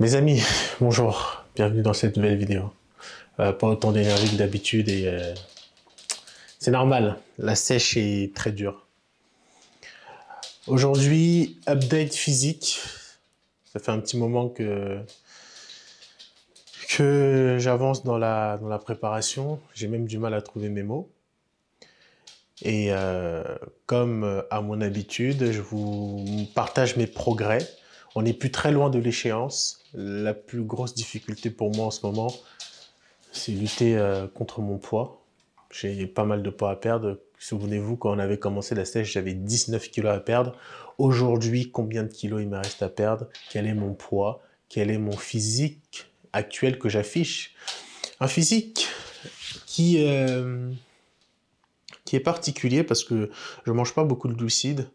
Mes amis, bonjour, bienvenue dans cette nouvelle vidéo. Euh, pas autant d'énergie que d'habitude et euh, c'est normal, la sèche est très dure. Aujourd'hui, update physique. Ça fait un petit moment que, que j'avance dans la, dans la préparation. J'ai même du mal à trouver mes mots. Et euh, comme à mon habitude, je vous partage mes progrès on n'est plus très loin de l'échéance. La plus grosse difficulté pour moi en ce moment, c'est lutter euh, contre mon poids. J'ai pas mal de poids à perdre. Souvenez-vous, quand on avait commencé la sèche, j'avais 19 kilos à perdre. Aujourd'hui, combien de kilos il me reste à perdre Quel est mon poids Quel est mon physique actuel que j'affiche Un physique qui, euh, qui est particulier parce que je mange pas beaucoup de glucides.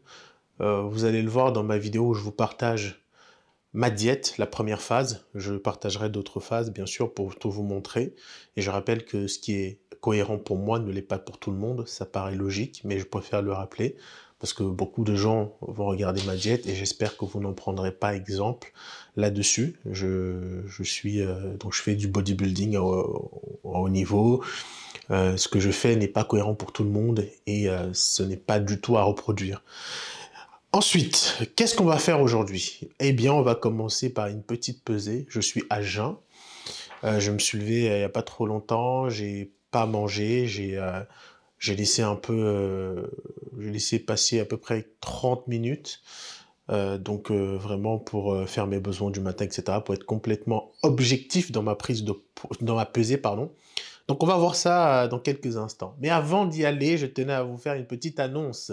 Euh, vous allez le voir dans ma vidéo où je vous partage ma diète, la première phase. Je partagerai d'autres phases, bien sûr, pour tout vous montrer. Et je rappelle que ce qui est cohérent pour moi ne l'est pas pour tout le monde. Ça paraît logique, mais je préfère le rappeler parce que beaucoup de gens vont regarder ma diète et j'espère que vous n'en prendrez pas exemple là-dessus. Je, suis euh, je fais du bodybuilding à, haut niveau. Euh, ce que je fais n'est pas cohérent pour tout le monde et euh, ce n'est pas du tout à reproduire. Ensuite, qu'est-ce qu'on va faire aujourd'hui Eh bien, on va commencer par une petite pesée. Je suis à jeun. Euh, je me suis levé euh, il n'y a pas trop longtemps. J'ai pas mangé. J'ai euh, laissé un peu. laissé passer à peu près 30 minutes. donc, vraiment pour faire mes besoins du matin, etc. Pour être complètement objectif dans ma prise de. dans ma pesée, pardon. Donc on va voir ça dans quelques instants. Mais avant d'y aller, je tenais à vous faire une petite annonce.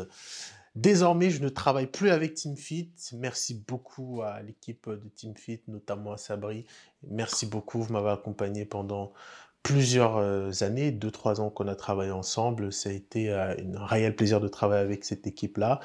Désormais, je ne travaille plus avec TeamFit. Merci beaucoup à l'équipe de TeamFit, notamment à Sabri. Merci beaucoup, vous m'avez accompagné pendant plusieurs euh, années, deux-trois ans qu'on a travaillé ensemble. Ça a été euh, un réel plaisir de travailler avec cette équipe-là.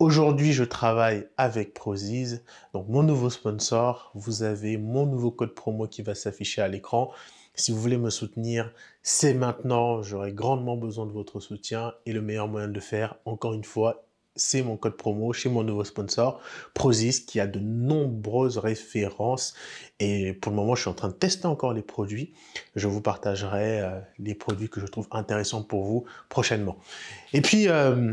Aujourd'hui, je travaille avec Prozis, donc mon nouveau sponsor. Vous avez mon nouveau code promo qui va s'afficher à l'écran. Si vous voulez me soutenir, c'est maintenant. J'aurai grandement besoin de votre soutien et le meilleur moyen de le faire, encore une fois, c'est mon code promo chez mon nouveau sponsor, Prozis, qui a de nombreuses références. Et pour le moment, je suis en train de tester encore les produits. Je vous partagerai euh, les produits que je trouve intéressants pour vous prochainement. Et puis, euh,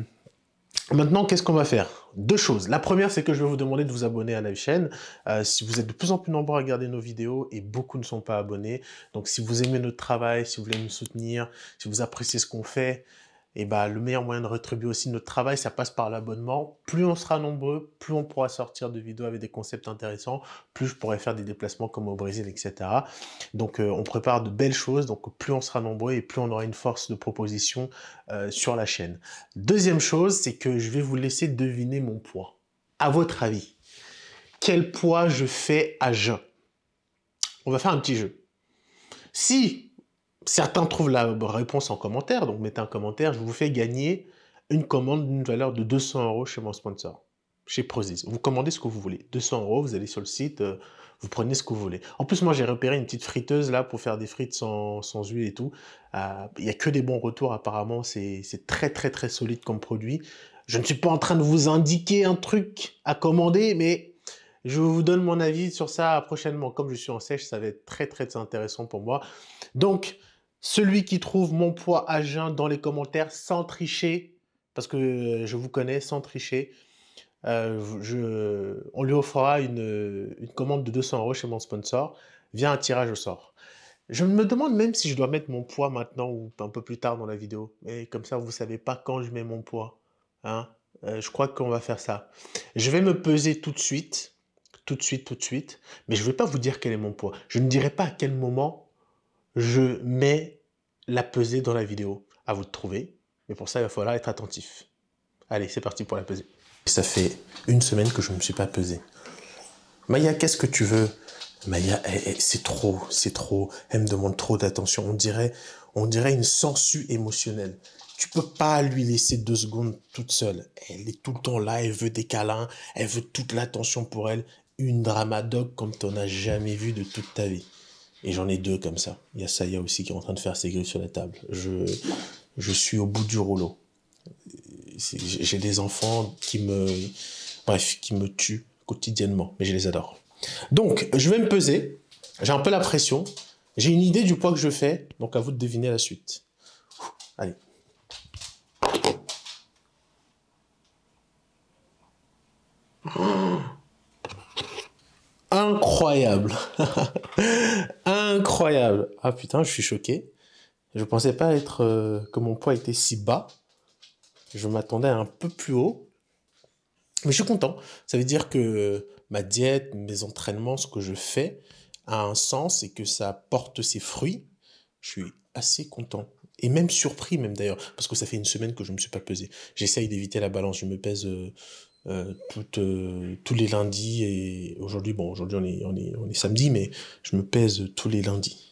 maintenant, qu'est-ce qu'on va faire Deux choses. La première, c'est que je vais vous demander de vous abonner à la chaîne. Euh, si vous êtes de plus en plus nombreux à regarder nos vidéos et beaucoup ne sont pas abonnés, donc si vous aimez notre travail, si vous voulez nous soutenir, si vous appréciez ce qu'on fait, et bah, le meilleur moyen de retribuer aussi notre travail, ça passe par l'abonnement. Plus on sera nombreux, plus on pourra sortir de vidéos avec des concepts intéressants, plus je pourrai faire des déplacements comme au Brésil, etc. Donc euh, on prépare de belles choses, donc plus on sera nombreux et plus on aura une force de proposition euh, sur la chaîne. Deuxième chose, c'est que je vais vous laisser deviner mon poids. À votre avis, quel poids je fais à jeun On va faire un petit jeu. Si Certains trouvent la réponse en commentaire, donc mettez un commentaire. Je vous fais gagner une commande d'une valeur de 200 euros chez mon sponsor, chez Prozis. Vous commandez ce que vous voulez. 200 euros, vous allez sur le site, euh, vous prenez ce que vous voulez. En plus, moi, j'ai repéré une petite friteuse là pour faire des frites sans, huile et tout. Euh, il n'y a que des bons retours apparemment. C'est très, très, très solide comme produit. Je ne suis pas en train de vous indiquer un truc à commander, mais je vous donne mon avis sur ça prochainement. Comme je suis en sèche, ça va être très, très intéressant pour moi. Donc, celui qui trouve mon poids à jeun dans les commentaires sans tricher, parce que euh, je vous connais, sans tricher, euh, je, on lui offrira une, commande de 200 euros chez mon sponsor via un tirage au sort. Je me demande même si je dois mettre mon poids maintenant ou un peu plus tard dans la vidéo. Et comme ça, vous ne savez pas quand je mets mon poids. Hein euh, je crois qu'on va faire ça. Je vais me peser tout de suite, tout de suite, tout de suite. Mais je ne vais pas vous dire quel est mon poids. Je ne dirai pas à quel moment je mets la peser dans la vidéo. À vous de trouver, mais pour ça, il va falloir être attentif. Allez, c'est parti pour la peser. Ça fait une semaine que je ne me suis pas pesé. Maya, qu'est-ce que tu veux Maya, eh, eh, c'est trop, c'est trop. Elle me demande trop d'attention. On dirait, on dirait une censure émotionnelle. Tu peux pas lui laisser deux secondes toute seule. Elle est tout le temps là, elle veut des câlins, elle veut toute l'attention pour elle. Une dramadogue comme n'en as jamais vu de toute ta vie. Et j'en ai deux comme ça. Il y a Saya aussi qui est en train de faire ses grilles sur la table. Je, je suis au bout du rouleau. J'ai des enfants qui me, bref, qui me tuent quotidiennement, mais je les adore. Donc, je vais me peser. J'ai un peu la pression. J'ai une idée du poids que je fais, donc à vous de deviner la suite. Allez. Incroyable. Incroyable. Ah putain, je suis choqué. Je pensais pas être euh, que mon poids était si bas. Je m'attendais à un peu plus haut. Mais je suis content. Ça veut dire que ma diète, mes entraînements, ce que je fais a un sens et que ça porte ses fruits. Je suis assez content. Et même surpris, même d'ailleurs, parce que ça fait une semaine que je ne me suis pas pesé. J'essaye d'éviter la balance. Je me pèse euh, euh, euh, tous les lundis et aujourd'hui, bon, aujourd'hui on est, on, est, on est samedi, mais je me pèse tous les lundis.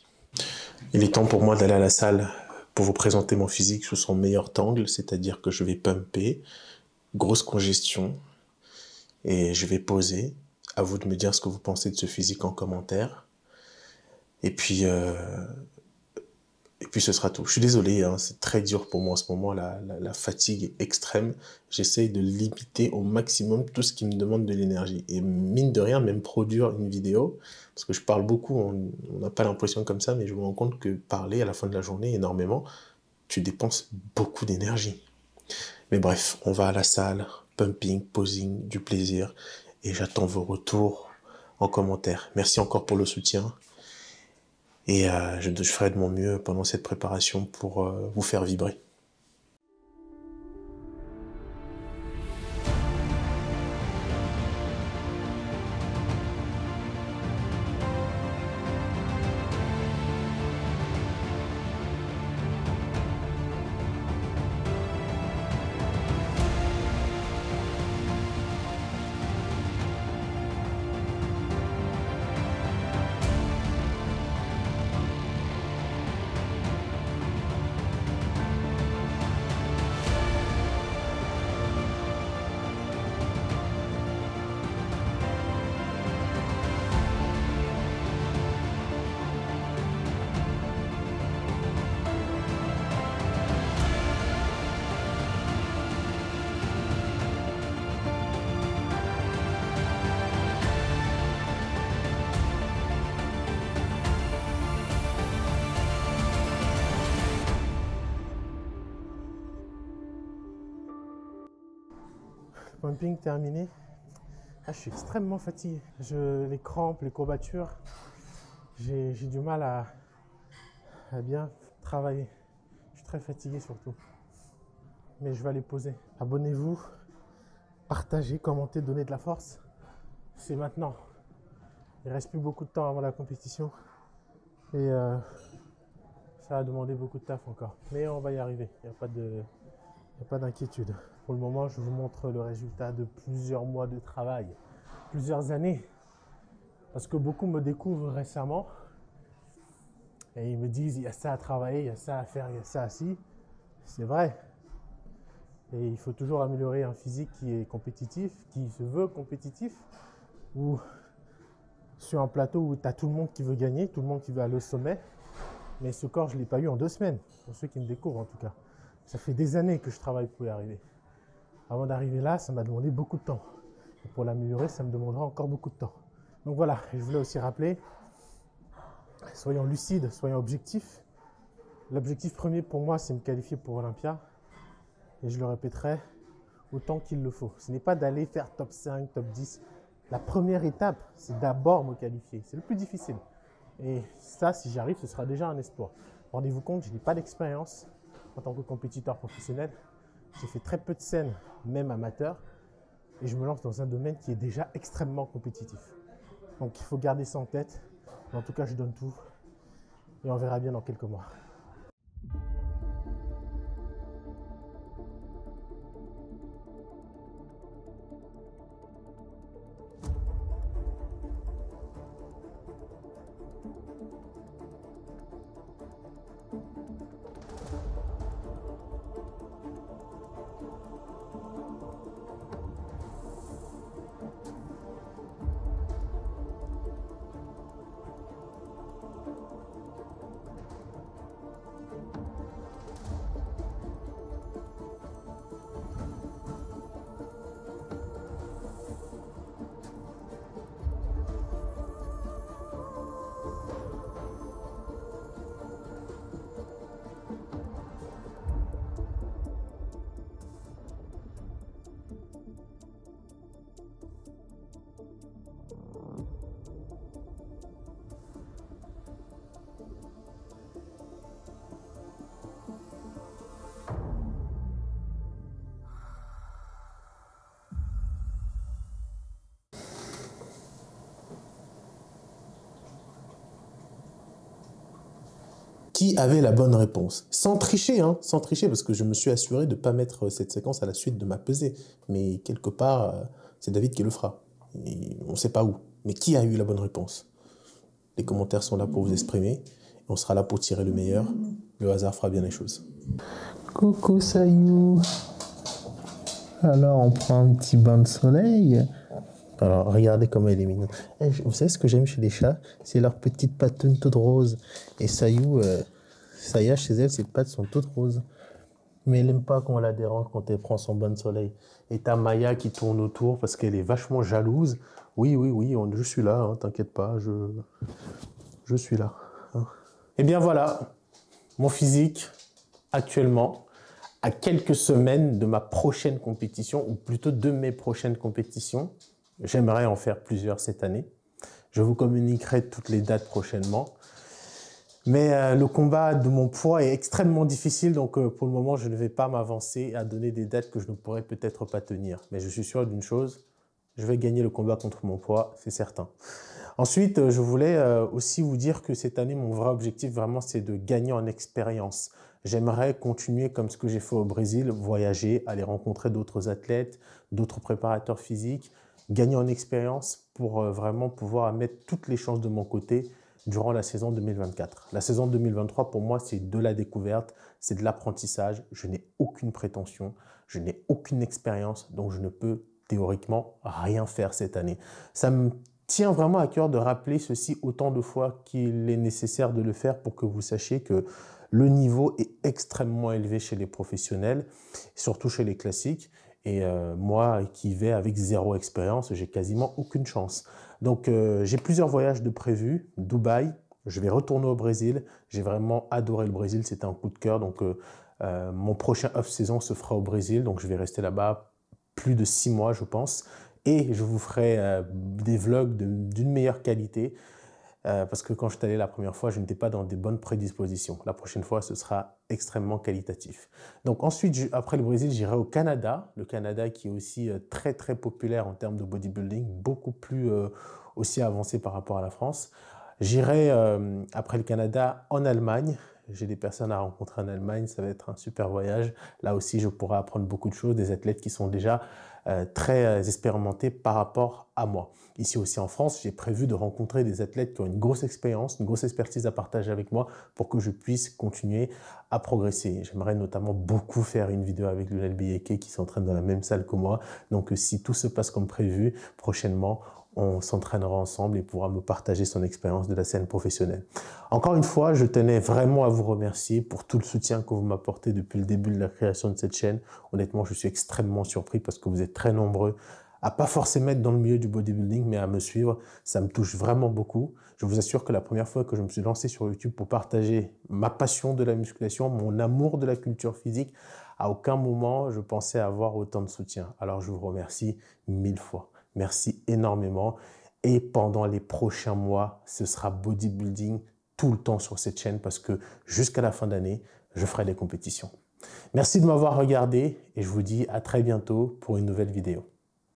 Il est temps pour moi d'aller à la salle pour vous présenter mon physique sous son meilleur angle, c'est-à-dire que je vais pumper, grosse congestion, et je vais poser. À vous de me dire ce que vous pensez de ce physique en commentaire. Et puis, euh, et puis ce sera tout. Je suis désolé, hein, c'est très dur pour moi en ce moment, la, la fatigue est extrême. J'essaye de limiter au maximum tout ce qui me demande de l'énergie. Et mine de rien, même produire une vidéo, parce que je parle beaucoup, on n'a pas l'impression comme ça, mais je me rends compte que parler à la fin de la journée énormément, tu dépenses beaucoup d'énergie. Mais bref, on va à la salle, pumping, posing, du plaisir, et j'attends vos retours en commentaire. Merci encore pour le soutien. Et euh, je, je, ferai de mon mieux pendant cette préparation pour euh, vous faire vibrer. Pumping terminé. Ah, je suis extrêmement fatigué. Je, les crampes, les courbatures, j'ai du mal à, bien travailler. Je suis très fatigué surtout. Mais je vais aller poser. Abonnez-vous, partagez, commentez, donnez de la force. C'est maintenant. Il ne reste plus beaucoup de temps avant la compétition. Et euh, ça va demander beaucoup de taf encore. Mais on va y arriver. Il n'y a pas d'inquiétude. Pour le moment, je vous montre le résultat de plusieurs mois de travail, plusieurs années. Parce que beaucoup me découvrent récemment et ils me disent il y a ça à travailler, il y a ça à faire, il y a ça à si. C'est vrai. Et il faut toujours améliorer un physique qui est compétitif, qui se veut compétitif, ou sur un plateau où tu as tout le monde qui veut gagner, tout le monde qui veut aller au sommet. Mais ce corps, je ne l'ai pas eu en deux semaines, pour ceux qui me découvrent en tout cas. Ça fait des années que je travaille pour y arriver. Avant d'arriver là, ça m'a demandé beaucoup de temps. pour l'améliorer, ça me demandera encore beaucoup de temps. Donc voilà, je voulais aussi rappeler, soyons lucides, soyons objectifs. L'objectif premier pour moi, c'est me qualifier pour Olympia. Et je le répéterai autant qu'il le faut. Ce n'est pas d'aller faire top 5, top 10. La première étape, c'est d'abord me qualifier. C'est le plus difficile. Et ça, si j'arrive, ce sera déjà un espoir. Rendez-vous compte, je n'ai pas d'expérience en tant que compétiteur professionnel. J'ai fait très peu de scènes, même amateur, et je me lance dans un domaine qui est déjà extrêmement compétitif. Donc il faut garder ça en tête. en tout cas, je donne tout et on verra bien dans quelques mois. qui avait la bonne réponse. Sans tricher, hein, sans tricher, parce que je me suis assuré de ne pas mettre euh, cette séquence à la suite de ma pesée. Mais quelque part, euh, c'est David qui le fera. on ne sait pas où. Mais qui a eu la bonne réponse Les commentaires sont là pour vous exprimer. On sera là pour tirer le meilleur. Le hasard fera bien les choses. Coucou Sayou. Alors, on prend un petit bain de soleil. Alors, regardez comment elle est mignonne. Eh, vous savez ce que j'aime chez les chats C'est leur petite patte toute rose. Et Sayou, euh, chez elle, ses pattes sont toutes roses. Mais elle n'aime pas qu'on la dérange quand elle prend son bon soleil. Et ta Maya qui tourne autour parce qu'elle est vachement jalouse. Oui, oui, oui, je suis là, hein, t'inquiète pas, je, suis là. Hein. Eh Et bien voilà, mon physique actuellement, à quelques semaines de ma prochaine compétition, ou plutôt de mes prochaines compétitions. J'aimerais en faire plusieurs cette année. Je vous communiquerai toutes les dates prochainement. Mais euh, le combat de mon poids est extrêmement difficile, donc euh, pour le moment, je ne vais pas m'avancer à donner des dates que je ne pourrais peut-être pas tenir. Mais je suis sûr d'une chose, je vais gagner le combat contre mon poids, c'est certain. Ensuite, euh, je voulais aussi vous dire que cette année, mon vrai objectif vraiment, c'est de gagner en expérience. J'aimerais continuer comme ce que j'ai fait au Brésil, voyager, aller rencontrer d'autres athlètes, d'autres préparateurs physiques, gagner en expérience pour euh, vraiment pouvoir mettre toutes les chances de mon côté durant la saison 2024. La saison 2023, pour moi, c'est de la découverte, c'est de l'apprentissage. Je n'ai aucune prétention, je n'ai aucune expérience, donc je ne peux théoriquement rien faire cette année. Ça me tient vraiment à cœur de rappeler ceci autant de fois qu'il est nécessaire de le faire pour que vous sachiez que le niveau est extrêmement élevé chez les professionnels, surtout chez les classiques. Et euh, moi qui vais avec zéro expérience, j'ai quasiment aucune chance. Donc euh, j'ai plusieurs voyages de prévu. Dubaï, je vais retourner au Brésil. J'ai vraiment adoré le Brésil, c'était un coup de cœur. Donc euh, mon prochain off-saison se fera au Brésil. Donc je vais rester là-bas plus de six mois, je pense. Et je vous ferai des vlogs d'une meilleure qualité. Euh, parce que quand je suis allé la première fois, je n'étais pas dans des bonnes prédispositions. La prochaine fois, ce sera extrêmement qualitatif. Donc ensuite, après le Brésil, j'irai au Canada. Le Canada qui est aussi euh, très très populaire en termes de bodybuilding, beaucoup plus euh, aussi avancé par rapport à la France. J'irai après le Canada en Allemagne. J'ai des personnes à rencontrer en Allemagne, ça va être un super voyage. Là aussi, je pourrai apprendre beaucoup de choses, des athlètes qui sont déjà euh, très euh, expérimenté par rapport à moi. Ici aussi en France, j'ai prévu de rencontrer des athlètes qui ont une grosse expérience, une grosse expertise à partager avec moi pour que je puisse continuer à progresser. J'aimerais notamment beaucoup faire une vidéo avec Lionel qui s'entraîne dans la même salle que moi. Donc euh, si tout se passe comme prévu, prochainement, on s'entraînera ensemble et pourra me partager son expérience de la scène professionnelle. Encore une fois, je tenais vraiment à vous remercier pour tout le soutien que vous m'apportez depuis le début de la création de cette chaîne. Honnêtement, je suis extrêmement surpris parce que vous êtes très nombreux à pas forcément être dans le milieu du bodybuilding, mais à me suivre. Ça me touche vraiment beaucoup. Je vous assure que la première fois que je me suis lancé sur YouTube pour partager ma passion de la musculation, mon amour de la culture physique, à aucun moment je pensais avoir autant de soutien. Alors je vous remercie mille fois. Merci énormément. Et pendant les prochains mois, ce sera bodybuilding tout le temps sur cette chaîne parce que jusqu'à la fin d'année, je ferai des compétitions. Merci de m'avoir regardé et je vous dis à très bientôt pour une nouvelle vidéo.